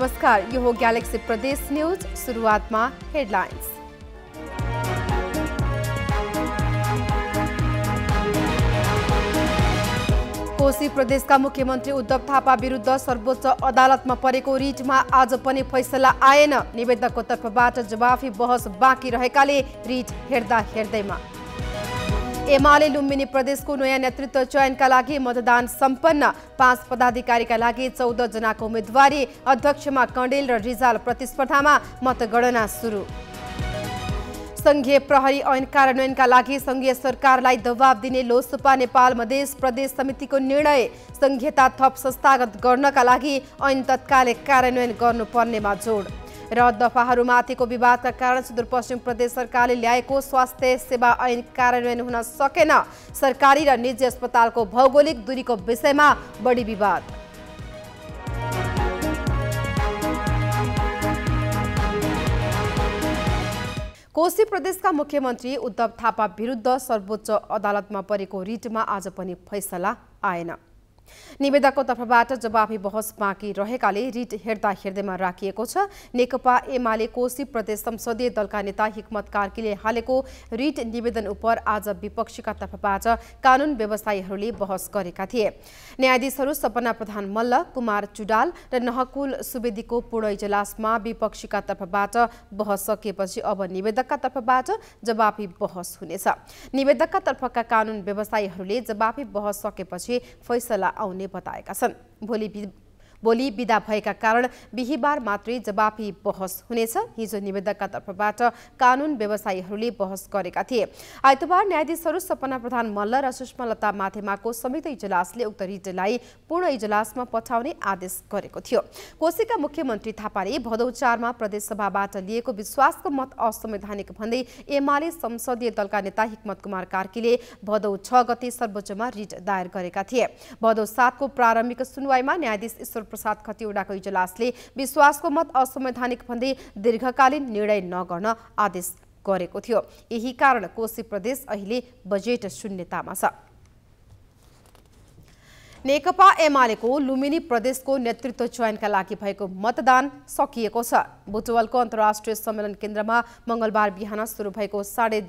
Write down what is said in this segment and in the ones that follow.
नमस्कार यो हो ग्यालेक्सी प्रदेश न्युज सुरुवातमा हेडलाइन्स कोशी प्रदेशका मुख्यमन्त्री उद्धव थापा विरुद्ध सर्वोच्च अदालतमा परेको रिटमा आज पनि फैसला आएन निवेदकको तर्फबाट जवाफी बहस बाँकी रहेकाले रिट हेर्दा हेर्दैमा एमाले लुम्बिनी प्रदेशको नयाँ नेतृत्व चयनका लागि मतदान सम्पन्न पाँच पदाधिकारीका लागि चौध जनाको उम्मेद्वारी अध्यक्षमा कण्डेल र रिजाल प्रतिस्पर्धामा मतगणना सुरु संघीय प्रहरी ऐन कार्यान्वयनका लागि संघीय सरकारलाई दबाव दिने लोसपा नेपाल मधेस प्रदेश समितिको निर्णय संघीयता थप संस्थागत गर्नका लागि ऐन तत्कालै कार्यान्वयन गर्नुपर्नेमा जोड र दफाहरूमाथिको विवादका कारण सुदूरपश्चिम प्रदेश सरकारले ल्याएको स्वास्थ्य सेवा ऐन कार्यान्वयन हुन सकेन सरकारी र निजी अस्पतालको भौगोलिक दूरीको विषयमा बढी विवाद कोशी प्रदेशका मुख्यमन्त्री उद्धव थापा विरुद्ध सर्वोच्च अदालतमा परेको रिटमा आज पनि फैसला आएन निवेदकको तर्फबाट जवाफी बहस बाँकी रहेकाले रिट हेर्दा हेर्दैमा राखिएको छ नेकपा एमाले कोशी प्रदेश संसदीय दलका नेता हिक्मत कार्कीले हालेको रिट निवेदन उप आज विपक्षीका तर्फबाट कानून व्यवसायीहरूले बहस गरेका थिए न्यायाधीशहरू सपना प्रधान मल्ल कुमार चुडाल र नहकुल सुवेदीको पूर्ण इजलासमा विपक्षीका तर्फबाट बहस सकिएपछि अब निवेदकका तर्फबाट जवाफी बहस हुनेछ निवेदकका तर्फका कानून व्यवसायीहरूले जवाफी बहस सकेपछि फैसला आउने बताएका छन् भोलि भोलि विदा भएका कारण बिहिबार मात्रै जवाफी बहस हुनेछ हिजो निवेदकका तर्फबाट कानून व्यवसायीहरूले बहस गरेका थिए आइतबार न्यायाधीशहरू सपना प्रधान मल्ल र सुषमा लता माथेमाको संयुक्त इजलासले उक्त रिटलाई पूर्ण इजलासमा पठाउने आदेश गरेको थियो कोशीका मुख्यमन्त्री थापाले भदौ चारमा प्रदेशसभाबाट लिएको विश्वासको मत असंवैधानिक भन्दै एमाले संसदीय दलका नेता हिक्मत कुमार कार्कीले भदौ छ गते सर्वोच्चमा रिट दायर गरेका थिए भदौ सातको प्रारम्भिक सुनवाईमा न्यायाधीश ईश्वर प्रसाद खतिवडाको इजलासले विश्वासको मत असंवैधानिक भन्दै दीर्घकालीन निर्णय नगर्न आदेश गरेको थियो यही कारण कोशी प्रदेश अहिले बजेट शून्यतामा छ नेकपा एमालेको लुम्बिनी प्रदेशको नेतृत्व चयनका लागि भएको मतदान सकिएको छ बुटवलको अन्तर्राष्ट्रिय सम्मेलन केन्द्रमा मंगलबार बिहान सुरु भएको साढे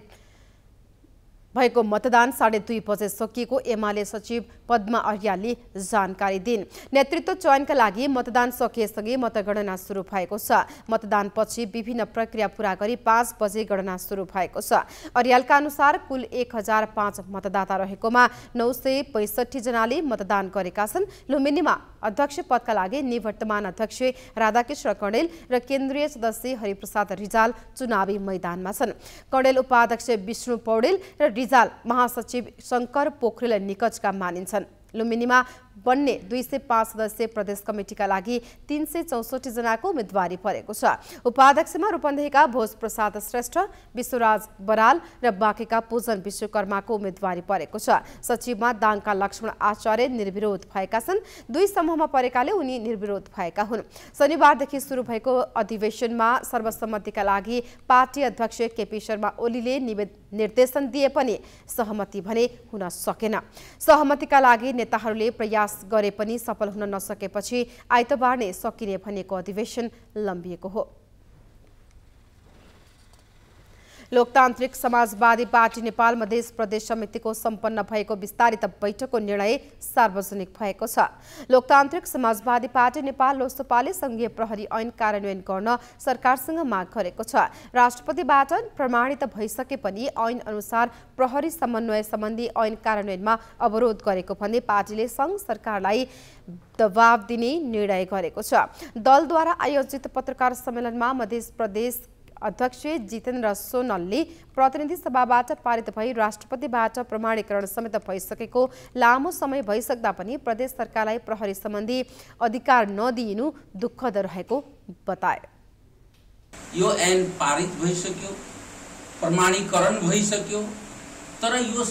भएको मतदान साढे दुई बजे सकिएको एमाले सचिव पद्मा अर्यालले जानकारी दिन नेतृत्व चयनका लागि मतदान सकिएसँगै मतगणना सुरु भएको छ मतदानपछि विभिन्न प्रक्रिया पूरा गरी पाँच बजे गणना सुरु भएको छ अर्यालका अनुसार कुल एक हजार पाँच मतदाता रहेकोमा नौ सय पैँसठी जनाले मतदान गरेका छन् लुम्बिनीमा अध्यक्ष पदका लागि निवर्तमान अध्यक्ष राधाकृष्ण कणेल र केन्द्रीय सदस्य हरिप्रसाद रिजाल चुनावी मैदानमा छन् कणेल उपाध्यक्ष विष्णु पौडेल र रिजाल महासचिव शङ्कर पोखरेल निकटका मानिन्छन् लुम्बिनीमा बन्ने दुई सय पाँच सदस्यीय प्रदेश कमिटिका लागि तिन सय चौसठी जनाको उम्मेदवारी परेको छ उपाध्यक्षमा रूपन्देहीका भोज प्रसाद श्रेष्ठ विश्वराज बराल र बाँकेका पूजन विश्वकर्माको उम्मेदवारी परेको छ सचिवमा दाङका लक्ष्मण आचार्य निर्विरोध भएका छन् दुई समूहमा परेकाले उनी निर्विरोध भएका हुन् शनिबारदेखि सुरु भएको अधिवेशनमा सर्वसम्मतिका लागि पार्टी अध्यक्ष केपी शर्मा ओलीले निर्देशन दिए पनि सहमति भने हुन सकेन सहमतिका लागि नेताहरूले प्रयास प्रयास गरे पनि सफल हुन नसकेपछि आइतबार नै सकिने भनेको अधिवेशन लम्बिएको हो लोकतान्त्रिक समाजवादी पार्टी नेपाल मधेस प्रदेश समितिको सम्पन्न भएको विस्तारित बैठकको निर्णय सार्वजनिक भएको छ लोकतान्त्रिक समाजवादी पार्टी नेपाल लोसपाले संघीय प्रहरी ऐन कार्यान्वयन गर्न सरकारसँग माग गरेको छ राष्ट्रपतिबाट प्रमाणित भइसके पनि ऐन अनुसार प्रहरी समन्वय सम्बन्धी ऐन कार्यान्वयनमा अवरोध गरेको भन्दै पार्टीले सङ्घ सरकारलाई दबाव दिने निर्णय गरेको छ दलद्वारा आयोजित पत्रकार सम्मेलनमा मध्य प्रदेश अध्यक्ष जितेन्द्र सोनलले प्रतिनिधि सभाबाट पारित भई राष्ट्रपतिबाट प्रमाणीकरण समेत भइसकेको लामो समय भइसक्दा पनि प्रदेश सरकारलाई प्रहरी सम्बन्धी अधिकार नदिइनु दुःखद रहेको बताए यो ऐन पारित भइसक्यो प्रमाणीकरण भइसक्यो तर यो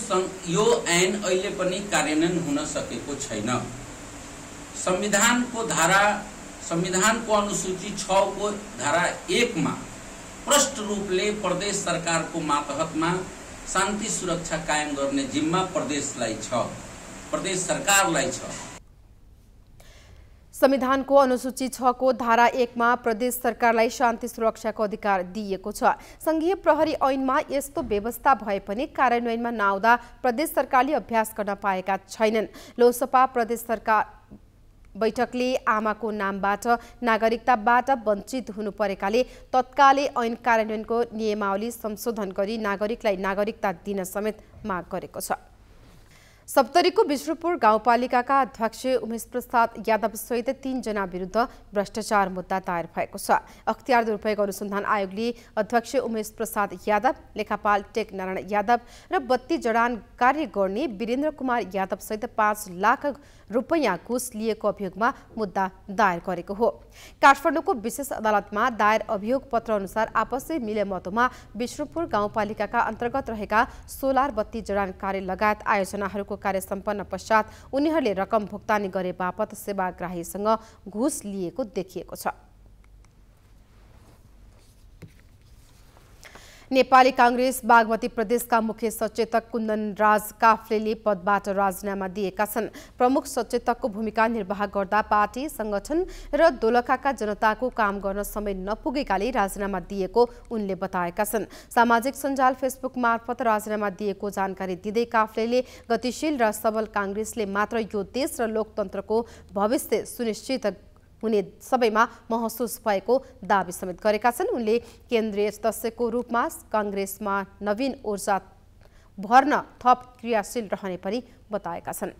यो ऐन अहिले पनि कार्यान्वयन हुन सकेको छैन संविधानको धारा संविधानको अनुसूची छको धारा एकमा प्रष्ट रूपले प्रदेश सरकारको मातहतमा शान्ति सुरक्षा कायम गर्ने जिम्मा प्रदेशलाई छ प्रदेश सरकारलाई छ संविधानको अनुसूची छको धारा एकमा प्रदेश सरकारलाई शान्ति सुरक्षाको अधिकार दिइएको छ सङ्घीय प्रहरी ऐनमा यस्तो व्यवस्था भए पनि कार्यान्वयनमा नआउँदा प्रदेश सरकारले अभ्यास गर्न पाएका छैनन् लोसपा प्रदेश सरकार बैठकले आमाको नामबाट नागरिकताबाट वञ्चित हुनु परेकाले तत्कालै ऐन कार्यान्वयनको नियमावली संशोधन गरी नागरिकलाई नागरिकता दिन समेत माग गरेको छ सप्तरीको विष्णुपुर गाउँपालिकाका अध्यक्ष उमेश प्रसाद यादवसहित तीनजना विरुद्ध भ्रष्टाचार मुद्दा दायर भएको छ अख्तियार दुरुपयोग अनुसन्धान आयोगले अध्यक्ष उमेश प्रसाद यादव लेखापाल टेक नारायण यादव र बत्ती जडान कार्य गर्ने वीरेन्द्र कुमार सहित पाँच लाख रुपैयाँ घुस लिएको अभियोगमा मुद्दा दायर गरेको हो काठमाडौँको विशेष अदालतमा दायर अभियोग पत्र अनुसार आपसी मिलेमतोमा विष्णुपुर गाउँपालिकाका अन्तर्गत रहेका सोलार बत्ती जडान कार्य लगायत आयोजनाहरूको कार्य सम्पन्न पश्चात उनीहरूले रकम भुक्तानी गरे बापत सेवाग्राहीसँग घुस लिएको देखिएको छ नेपाली काङ्ग्रेस बागमती प्रदेशका मुख्य सचेतक कुन्दन राज काफ्लेले पदबाट राजीनामा दिएका छन् प्रमुख सचेतकको भूमिका निर्वाह गर्दा पार्टी संगठन र दोलखाका जनताको काम गर्न समय नपुगेकाले राजीनामा दिएको उनले बताएका छन् सामाजिक सञ्जाल फेसबुक मार्फत राजीनामा दिएको जानकारी दिँदै काफ्लेले गतिशील र सबल काङ्ग्रेसले मात्र यो देश र लोकतन्त्रको भविष्य सुनिश्चित हुने सबैमा महसुस भएको दावी समेत गरेका छन् उनले केन्द्रीय सदस्यको रूपमा कङ्ग्रेसमा नवीन ऊर्जा भर्न थप क्रियाशील रहने पनि बताएका छन्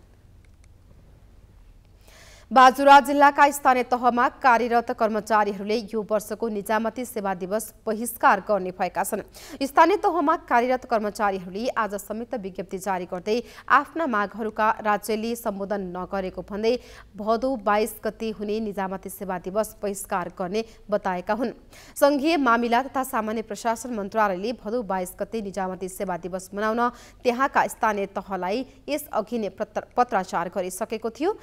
बाजुरा जिल्लाका स्थानीय तहमा कार्यरत कर्मचारीहरूले यो वर्षको निजामती सेवा दिवस बहिष्कार गर्ने भएका छन् स्थानीय तहमा कार्यरत कर्मचारीहरूले आज संयुक्त विज्ञप्ति जारी गर्दै आफ्ना मागहरूका राज्यले सम्बोधन नगरेको भन्दै भदौ बाइस गते हुने निजामती सेवा दिवस बहिष्कार गर्ने बताएका हुन् संघीय मामिला तथा सामान्य प्रशासन मन्त्रालयले भदौ बाइस गते निजामती सेवा दिवस मनाउन त्यहाँका स्थानीय तहलाई यसअघि नै पत्राचार गरिसकेको थियो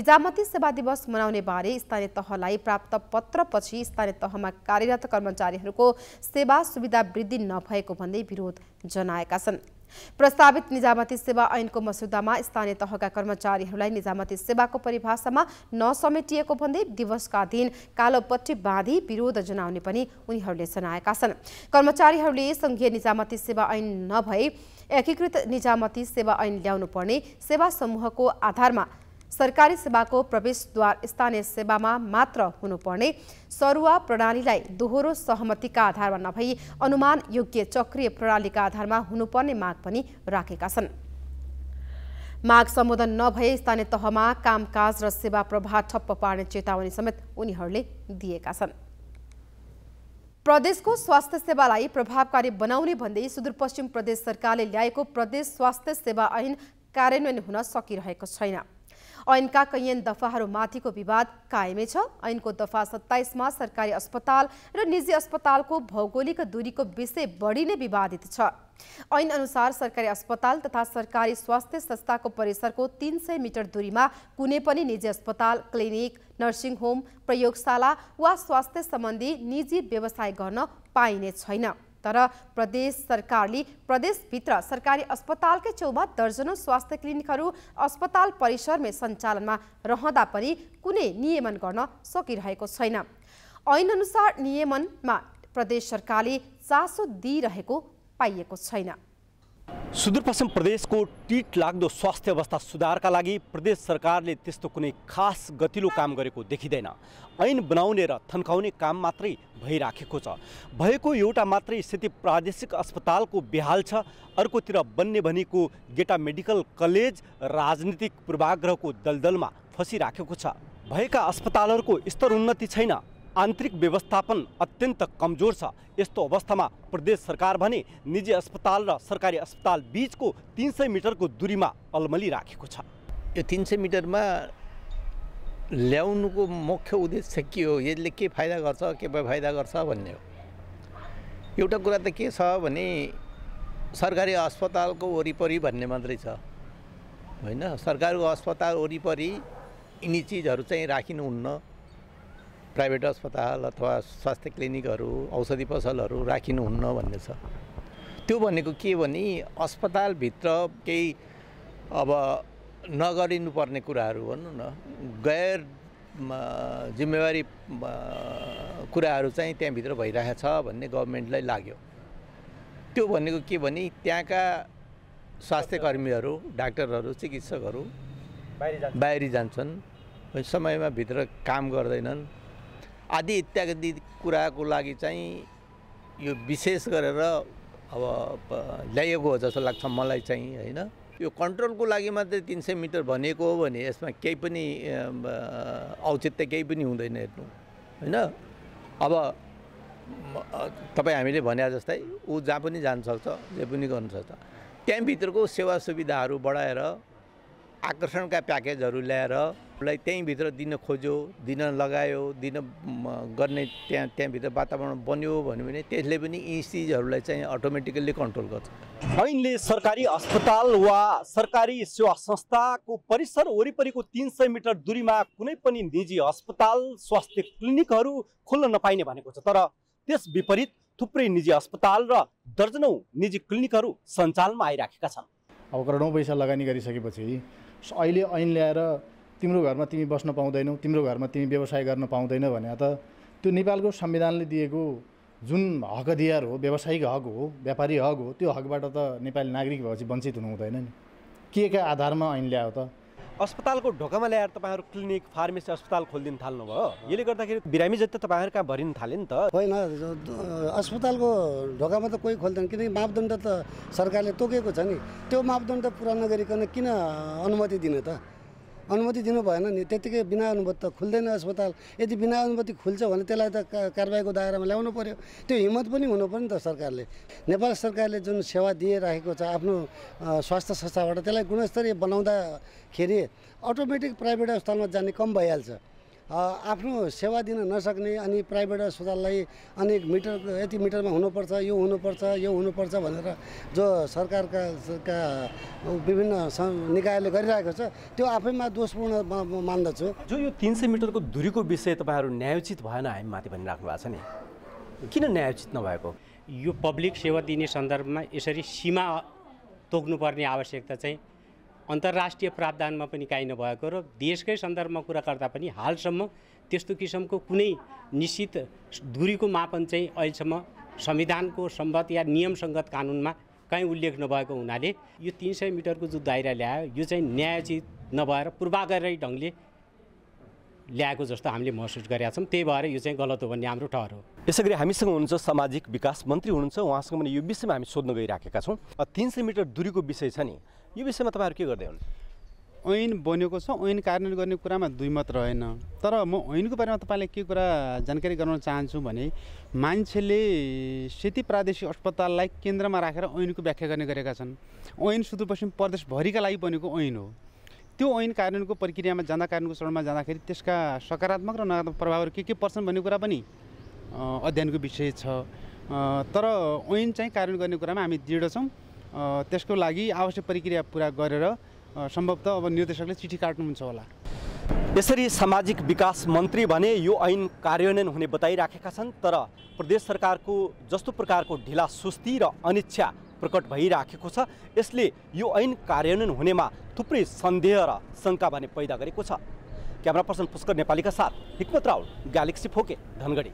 निजामती सेवा दिवस मनाउने बारे स्थानीय तहलाई प्राप्त पत्रपछि स्थानीय तहमा कार्यरत कर्मचारीहरूको सेवा सुविधा वृद्धि नभएको भन्दै विरोध जनाएका छन् प्रस्तावित निजामती सेवा ऐनको मसुदामा स्थानीय तहका कर्मचारीहरूलाई निजामती सेवाको परिभाषामा नसमेटिएको भन्दै दिवसका दिन कालोपट्टि बाँधी विरोध जनाउने पनि उनीहरूले जनाएका छन् कर्मचारीहरूले संघीय निजामती सेवा ऐन नभई एकीकृत निजामती सेवा ऐन ल्याउनु पर्ने सेवा समूहको आधारमा सरकारी सेवाको प्रवेशद्वार स्थानीय सेवामा मात्र हुनुपर्ने सरुवा प्रणालीलाई दोहोरो सहमतिका आधारमा नभई अनुमान योग्य चक्रिय प्रणालीका आधारमा हुनुपर्ने माग पनि राखेका छन् माग सम्बोधन नभए स्थानीय तहमा कामकाज र सेवा प्रवाह ठप्प पार्ने चेतावनी समेत उनीहरूले दिएका छन् प्रदेशको स्वास्थ्य सेवालाई प्रभावकारी बनाउने भन्दै सुदूरपश्चिम प्रदेश सरकारले ल्याएको प्रदेश स्वास्थ्य सेवा ऐन कार्यान्वयन हुन सकिरहेको छैन ऐनका कैयन दफाहरूमाथिको विवाद कायमै छ ऐनको दफा सत्ताइसमा सरकारी अस्पताल र निजी अस्पतालको भौगोलिक दूरीको विषय बढी नै विवादित छ ऐन अनुसार सरकारी अस्पताल तथा सरकारी स्वास्थ्य संस्थाको परिसरको तिन सय मिटर दूरीमा कुनै पनि निजी अस्पताल क्लिनिक नर्सिङ होम प्रयोगशाला वा स्वास्थ्य सम्बन्धी निजी व्यवसाय गर्न पाइने छैन तर प्रदेश सरकारले प्रदेशभित्र सरकारी अस्पतालकै छेउमा दर्जनौँ स्वास्थ्य क्लिनिकहरू अस्पताल परिसरमै सञ्चालनमा रहँदा पनि कुनै नियमन गर्न सकिरहेको छैन ऐनअनुसार नियमनमा प्रदेश सरकारले चासो दिइरहेको पाइएको छैन सुदूरपश्चिम प्रदेशको टिट लाग्दो स्वास्थ्य अवस्था सुधारका लागि प्रदेश सरकारले त्यस्तो कुनै खास गतिलो काम गरेको देखिँदैन ऐन बनाउने र थन्काउने काम मात्रै भइराखेको छ भएको एउटा मात्रै स्थिति प्रादेशिक अस्पतालको बेहाल छ अर्कोतिर बन्ने भनेको गेटा मेडिकल कलेज राजनीतिक पूर्वाग्रहको दलदलमा फसिराखेको छ भएका अस्पतालहरूको स्तर उन्नति छैन आन्तरिक व्यवस्थापन अत्यन्त कमजोर छ यस्तो अवस्थामा प्रदेश सरकार भने निजी अस्पताल र सरकारी अस्पताल बिचको तिन सय मिटरको दूरीमा अलमली राखेको छ यो तिन सय मिटरमा ल्याउनुको मुख्य उद्देश्य के हो यसले के फाइदा गर्छ के बेफाइदा गर्छ भन्ने हो एउटा कुरा त के छ भने सरकारी अस्पतालको वरिपरि भन्ने मात्रै छ होइन सरकारको अस्पताल वरिपरि यिनी चिजहरू चाहिँ राखिनुहुन्न प्राइभेट अस्पताल अथवा स्वास्थ्य क्लिनिकहरू औषधि पसलहरू राखिनुहुन्न भन्ने छ त्यो भनेको के भने अस्पतालभित्र केही अब नगरिनुपर्ने कुराहरू भनौँ न गैर जिम्मेवारी कुराहरू चाहिँ त्यहाँभित्र भइरहेको छ भन्ने गभर्मेन्टलाई लाग्यो त्यो भनेको के भने त्यहाँका स्वास्थ्य कर्मीहरू डाक्टरहरू चिकित्सकहरू बाहिर बाहिरी जान्छन् समयमा भित्र काम गर्दैनन् आदि इत्यादि कुराको लागि चाहिँ यो विशेष गरेर अब ल्याइएको हो जस्तो लाग्छ मलाई चाहिँ होइन यो कन्ट्रोलको लागि मात्रै तिन सय मिटर भनेको हो भने यसमा केही पनि औचित्य केही पनि हुँदैन हेर्नु होइन अब तपाईँ हामीले भने जस्तै ऊ जहाँ पनि जान सक्छ जे पनि गर्नु सक्छ त्यहाँभित्रको सेवा सुविधाहरू बढाएर आकर्षणका प्याकेजहरू ल्याएर उसलाई त्यहीँभित्र दिन खोज्यो दिन लगायो दिन गर्ने त्यहाँ त्यहाँभित्र वातावरण बन्यो भन्यो भने त्यसले पनि यी चिजहरूलाई चाहिँ अटोमेटिकल्ली कन्ट्रोल गर्छ ऐनले सरकारी अस्पताल वा सरकारी सेवा संस्थाको परिसर वरिपरिको तिन सय मिटर दूरीमा कुनै पनि निजी अस्पताल स्वास्थ्य क्लिनिकहरू खोल्न नपाइने भनेको छ तर त्यस विपरीत थुप्रै निजी अस्पताल र दर्जनौ निजी क्लिनिकहरू सञ्चालनमा आइराखेका छन् अब करोडौँ पैसा लगानी गरिसकेपछि अहिले ऐन ल्याएर तिम्रो घरमा तिमी बस्न पाउँदैनौ तिम्रो घरमा तिमी व्यवसाय गर्न पाउँदैनौ भने त त्यो नेपालको संविधानले दिएको जुन हक अधिकार हो व्यावसायिक हक हो व्यापारी हक हो त्यो हकबाट त नेपाली नागरिक भएपछि वञ्चित हुनु हुँदैन नि के का आधारमा ऐन ल्यायो त अस्पतालको ढोकामा ल्याएर तपाईँहरू क्लिनिक फार्मेसी अस्पताल खोलिदिनु भयो यसले गर्दाखेरि बिरामी जति तपाईँहरू कहाँ भरिनु थाल्यो नि त होइन अस्पतालको ढोकामा त कोही खोल्दैन किनकि मापदण्ड त सरकारले तोकेको छ नि त्यो मापदण्ड पुरा नगरिकन किन अनुमति दिने त अनुमति दिनु भएन नि त्यत्तिकै बिना अनुमति त खुल्दैन अस्पताल यदि बिना अनुमति खुल्छ भने त्यसलाई त कारवाहीको दायरामा ल्याउनु पर्यो त्यो हिम्मत पनि हुनु पऱ्यो नि त सरकारले नेपाल सरकारले जुन सेवा दिइराखेको छ आफ्नो स्वास्थ्य संस्थाबाट त्यसलाई गुणस्तरीय बनाउँदाखेरि अटोमेटिक प्राइभेट अस्पतालमा जाने कम भइहाल्छ आफ्नो सेवा दिन नसक्ने अनि प्राइभेट अस्पताललाई अनि मिटर यति मिटरमा हुनुपर्छ यो हुनुपर्छ यो हुनुपर्छ भनेर जो सरकारका का विभिन्न निकायले गरिरहेको छ त्यो आफैमा दोषपूर्ण मान्दछु जो यो तिन सय मिटरको दुरीको विषय तपाईँहरू न्यायोचित भएन हामी माथि भनिराख्नु भएको छ नि किन न्यायोचित नभएको यो पब्लिक सेवा दिने सन्दर्भमा यसरी सीमा तोक्नुपर्ने आवश्यकता चाहिँ अन्तर्राष्ट्रिय प्रावधानमा पनि काहीँ नभएको र देशकै सन्दर्भमा कुरा गर्दा पनि हालसम्म त्यस्तो किसिमको कुनै निश्चित दूरीको मापन चाहिँ अहिलेसम्म संविधानको सम्बद्ध या नियमसङ्गत कानुनमा कहीँ उल्लेख नभएको हुनाले यो तिन सय मिटरको जो दायरा ल्यायो यो चाहिँ न्यायोचित नभएर पूर्वाग्रही ढङ्गले ल्याएको जस्तो हामीले महसुस गरेका छौँ त्यही भएर यो चाहिँ गलत हो भन्ने हाम्रो ठहर हो यसै गरी हामीसँग हुनुहुन्छ सामाजिक विकास मन्त्री हुनुहुन्छ उहाँसँग पनि यो विषयमा हामी सोध्न गइराखेका छौँ तिन सय मिटर दुरीको विषय छ नि यो विषयमा तपाईँहरू के गर्दै हुनुहुन्छ ऐन बनेको छ ऐन कार्यान्वयन गर्ने कुरामा दुई मत रहेन तर म ऐनको बारेमा तपाईँलाई के कुरा जानकारी गराउन चाहन्छु भने मान्छेले सेती प्रादेशिक अस्पताललाई केन्द्रमा राखेर ऐनको व्याख्या गर्ने गरेका छन् ऐन सुदूरपश्चिम प्रदेशभरिका लागि बनेको ऐन हो त्यो ऐन कार्यान्वयनको प्रक्रियामा जाँदा कार्यान्वयनको चरणमा जाँदाखेरि त्यसका सकारात्मक र नकारात्मक प्रभावहरू के के पर्छन् भन्ने कुरा पनि अध्ययनको विषय छ तर ऐन चाहिँ कार्यान्वयन गर्ने कुरामा हामी दृढ छौँ त्यसको लागि आवश्यक प्रक्रिया पुरा गरेर सम्भवतः अब निर्देशकले चिठी काट्नुहुन्छ होला यसरी सामाजिक विकास मन्त्री भने यो ऐन कार्यान्वयन हुने बताइराखेका छन् तर प्रदेश सरकारको जस्तो प्रकारको ढिला सुस्ती र अनिच्छा प्रकट भइराखेको छ यसले यो ऐन कार्यान्वयन हुनेमा थुप्रै सन्देह र शङ्का भने पैदा गरेको छ क्यामरा पर्सन पुष्कर नेपालीका साथ हिक्मत राउल ग्यालेक्सी फोके धनगढी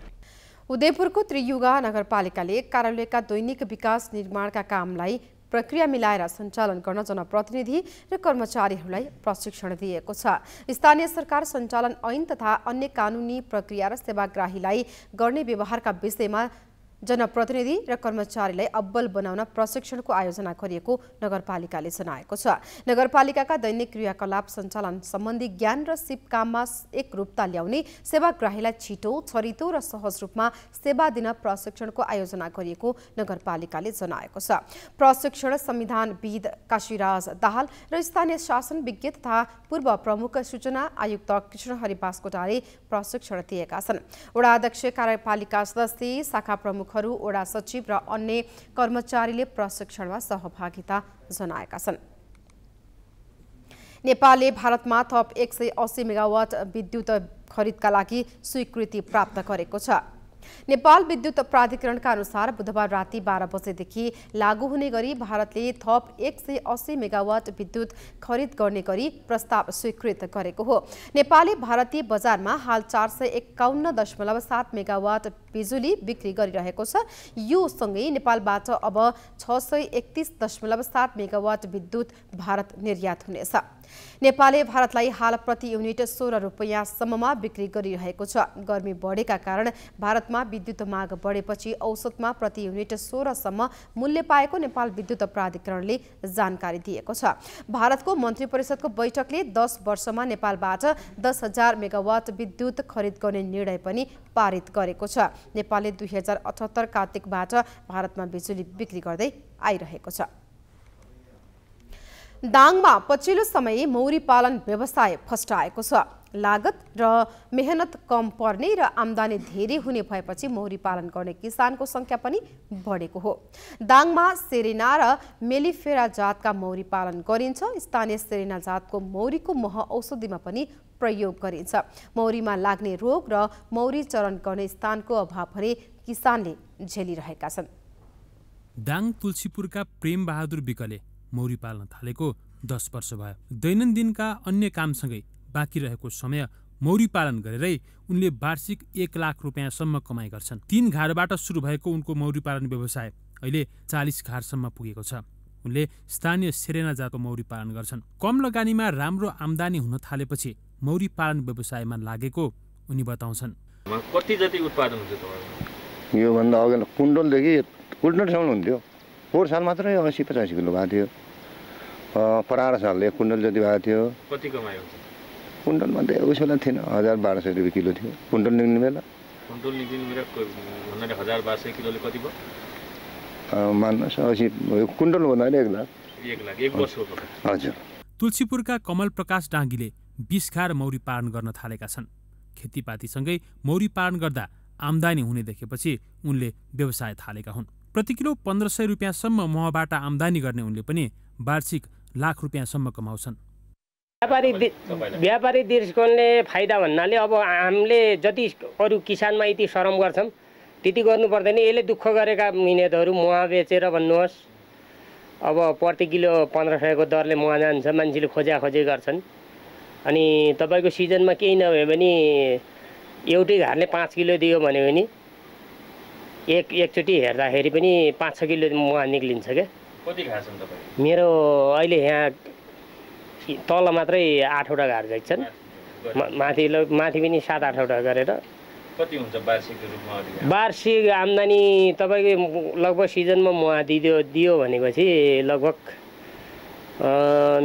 उदयपुरको त्रियुगा नगरपालिकाले कार्यालयका दैनिक विकास निर्माणका कामलाई प्रक्रिया मिलाएर सञ्चालन गर्न जनप्रतिनिधि र कर्मचारीहरूलाई प्रशिक्षण दिएको छ स्थानीय सरकार सञ्चालन ऐन तथा अन्य कानुनी प्रक्रिया र सेवाग्राहीलाई गर्ने व्यवहारका विषयमा जनप्रतिनिधि र कर्मचारीलाई अब्बल बनाउन प्रशिक्षणको आयोजना गरिएको नगरपालिकाले जनाएको छ नगरपालिकाका दैनिक क्रियाकलाप सञ्चालन सम्बन्धी ज्ञान र सिप काममा एकरूपता ल्याउने सेवाग्राहीलाई छिटो छरितो र सहज रूपमा सेवा दिन प्रशिक्षणको आयोजना गरिएको नगरपालिकाले जनाएको छ प्रशिक्षण संविधानविद काशीराज दाहाल र स्थानीय शासन विज्ञ तथा पूर्व प्रमुख सूचना आयुक्त कृष्ण हरि बास्कोटाले प्रशिक्षण दिएका छन् वडा अध्यक्ष कार्यपालिका सदस्य शाखा प्रमुख प्रमुखहरू ओडा सचिव र अन्य कर्मचारीले प्रशिक्षणमा सहभागिता जनाएका छन् नेपालले भारतमा थप एक सय अस्सी मेगावाट विद्युत खरिदका लागि स्वीकृति प्राप्त गरेको छ नेपाल विद्युत प्राधिकरणका अनुसार बुधबार राति बाह्र बजेदेखि लागू हुने गरी भारतले थप एक सय अस्सी मेगावाट विद्युत खरिद गर्ने गरी प्रस्ताव स्वीकृत गरेको हो नेपाली भारतीय बजारमा हाल चार सय एकाउन्न दशमलव सात मेगावाट बिजुली बिक्री गरिरहेको छ यो सँगै नेपालबाट अब छ सय एकतिस दशमलव सात मेगावाट विद्युत भारत निर्यात हुनेछ नेपालले भारतलाई हाल प्रति युनिट सोह्र रुपियाँसम्ममा बिक्री गरिरहेको छ गर्मी बढेका कारण भारतमा विद्युत माग बढेपछि औसतमा प्रति युनिट सोह्रसम्म मूल्य पाएको नेपाल विद्युत प्राधिकरणले जानकारी दिएको छ भारतको मन्त्री परिषदको बैठकले दस वर्षमा नेपालबाट दस हजार मेगावाट विद्युत खरिद गर्ने निर्णय पनि पारित गरेको छ नेपालले दुई हजार अठहत्तर कार्तिकबाट भारतमा बिजुली बिक्री गर्दै आइरहेको छ दाङमा पछिल्लो समय मौरी पालन व्यवसाय फस्टाएको छ लागत र मेहनत कम पर्ने र आम्दानी धेरै हुने भएपछि मौरी पालन गर्ने किसानको सङ्ख्या पनि बढेको हो दाङमा सेरेना र मेलिफेरा जातका मौरी पालन गरिन्छ स्थानीय सेरेना जातको मौरीको मह औषधिमा पनि प्रयोग गरिन्छ मौरीमा लाग्ने रोग र मौरी चरण गर्ने स्थानको अभाव भने किसानले झेलिरहेका छन् दाङ तुलसीपुरका प्रेमबहादुर विकले मौरी पाल्न थालेको दस वर्ष भयो दैनन्दिनका अन्य कामसँगै बाँकी रहेको समय मौरी पालन गरेरै उनले वार्षिक एक लाख रुपियाँसम्म कमाइ गर्छन् तीन घारबाट सुरु भएको उनको मौरी पालन व्यवसाय अहिले चालिस घारसम्म पुगेको छ उनले स्थानीय सेरेना जातको मौरी पालन गर्छन् कम लगानीमा राम्रो आमदानी हुन थालेपछि मौरी पालन व्यवसायमा लागेको उनी बताउँछन् कति जति उत्पादन हुन्छ योभन्दा अगाडि कुन्डलदेखि कुन्डलसम्म हुन्थ्यो पोहोर साल मात्रै असी पचासी किलो भएको थियो परार सालले कुन्डल जति भएको थियो कति कमायो कुन्डलमा त उसो बेला थिएन हजार बाह्र सय रुपियाँ किलो थियो कुन्डल निक्ने बेला मान्नुहोस् असी कुन्डल भन्दाखेरि एक लाख हजुर तुलसीपुरका कमल प्रकाश डाङ्गीले बिस खार मौरी पालन गर्न थालेका छन् खेतीपातीसँगै मौरी पालन गर्दा आम्दानी हुने देखेपछि उनले व्यवसाय थालेका हुन् प्रतिकिलो पन्ध्र सय रुपियाँसम्म महबाट आम्दानी गर्ने उनले पनि वार्षिक लाख रुपियाँसम्म कमाउँछन् व्यापारी व्यापारी दृष्टिकोणले फाइदा भन्नाले अब हामीले जति अरू किसानमा यति श्रम गर्छौँ त्यति गर्नु पर्दैन यसले दुःख गरेका मिहिनेतहरू मुहा बेचेर भन्नुहोस् अब प्रति किलो पन्ध्र सयको दरले मुहा जान्छ मान्छेले खोज्या खोजी गर्छन् अनि तपाईँको सिजनमा केही नभए पनि एउटै घरले पाँच किलो दियो भन्यो भने एक एकचोटि हेर्दाखेरि पनि पाँच छ किलो मुवा निक्लिन्छ क्या कति खाँछन् मेरो अहिले यहाँ तल मात्रै आठवटा घर जाइन्छन् माथि माथि पनि सात आठवटा गरेर कति हुन्छ वार्षिक रूपमा वार्षिक आम्दानी तपाईँको लगभग सिजनमा मुवा दिइदियो दियो भनेपछि लगभग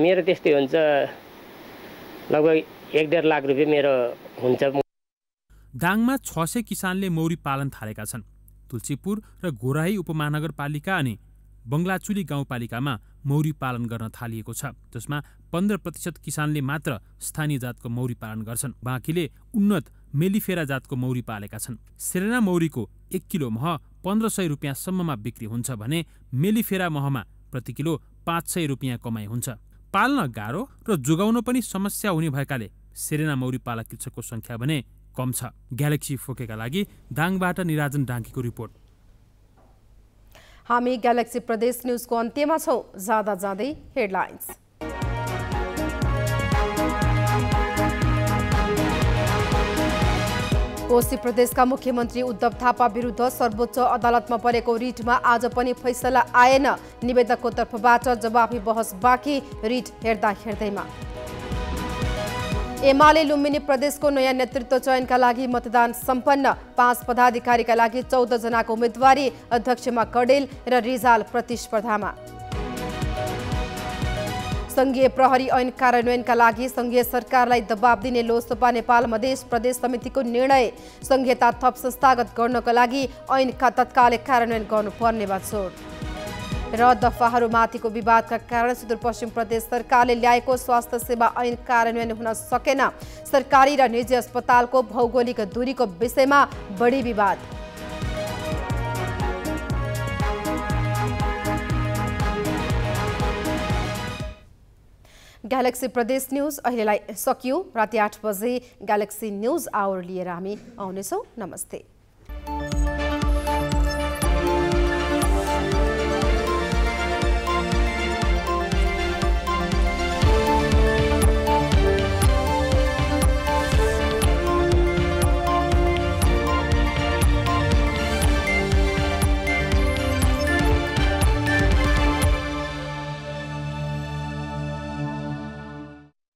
मेरो त्यस्तै हुन्छ लगभग एक डेढ लाख रुपियाँ मेरो हुन्छ दाङमा छ सय किसानले मौरी पालन थालेका छन् तुलसीपुर र घोराही उपमहानगरपालिका अनि बङ्गलाचुली गाउँपालिकामा मौरी पालन गर्न थालिएको छ जसमा पन्ध्र प्रतिशत किसानले मात्र स्थानीय जातको मौरी पालन गर्छन् बाँकीले उन्नत मेलिफेरा जातको मौरी पालेका छन् सेरेना मौरीको एक किलो मह पन्ध्र सय रुपियाँसम्ममा बिक्री हुन्छ भने मेलिफेरा महमा प्रति किलो पाँच सय रुपियाँ कमाइ हुन्छ पाल्न गाह्रो र जोगाउन पनि समस्या हुने भएकाले सेरेना मौरी पालक कृषकको सङ्ख्या भने कम छ ग्यालेक्सी फोकेका लागि दाङबाट निराजन डाङ्कीको रिपोर्ट हामी ग्यालेक्सी प्रदेश न्युजको अन्त्यमा छौँ जाँदा जाँदै हेडलाइन्स कोशी प्रदेशका मुख्यमन्त्री उद्धव थापा विरुद्ध सर्वोच्च अदालतमा परेको रिटमा आज पनि फैसला आएन निवेदकको तर्फबाट जवाफी बहस बाँकी रिट हेर्दा हेर्दैमा एमाले लुम्बिनी प्रदेशको नयाँ नेतृत्व चयनका लागि मतदान सम्पन्न पाँच पदाधिकारीका लागि जनाको उम्मेद्वारी अध्यक्षमा कडेल र रिजाल प्रतिस्पर्धामा संघीय प्रहरी ऐन कार्यान्वयनका लागि संघीय सरकारलाई दबाब दिने लोकसभा नेपाल मधेस प्रदेश समितिको निर्णय संघीयता थप संस्थागत गर्नको लागि ऐनका तत्काल कार्यान्वयन गर्नुपर्नेमा छोड र दफाहरूमाथिको विवादका कारण सुदूरपश्चिम प्रदेश सरकारले ल्याएको स्वास्थ्य सेवा ऐन कार्यान्वयन हुन सकेन सरकारी र निजी अस्पतालको भौगोलिक दूरीको विषयमा बढी विवाद ग्यालेक्सी प्रदेश न्युज अहिलेलाई सकियो राति आठ बजे ग्यालेक्सी न्युज आवर लिएर हामी आउनेछौँ नमस्ते